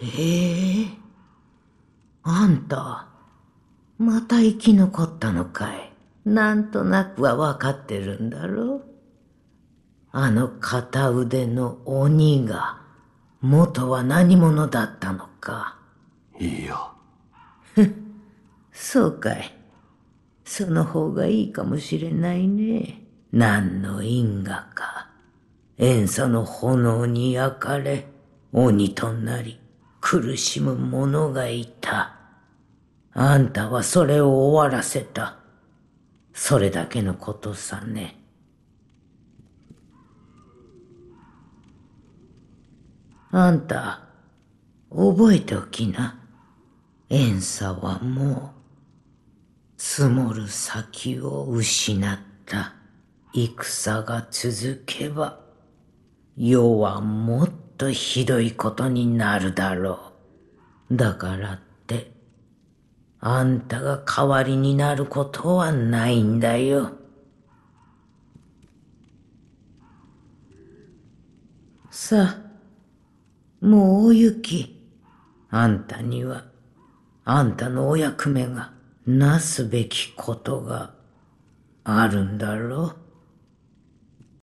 ええあんた、また生き残ったのかい。なんとなくはわかってるんだろあの片腕の鬼が、元は何者だったのか。いいよ。そうかい。その方がいいかもしれないね。何の因果か。塩素の炎に焼かれ、鬼となり、苦しむ者がいた。あんたはそれを終わらせた。それだけのことさね。あんた、覚えておきな。遠さはもう、積もる先を失った。戦が続けば、世はもっととひどいことになるだろう。だからって、あんたが代わりになることはないんだよ。さあ、もうお雪。あんたには、あんたのお役目が、なすべきことがあるんだろう。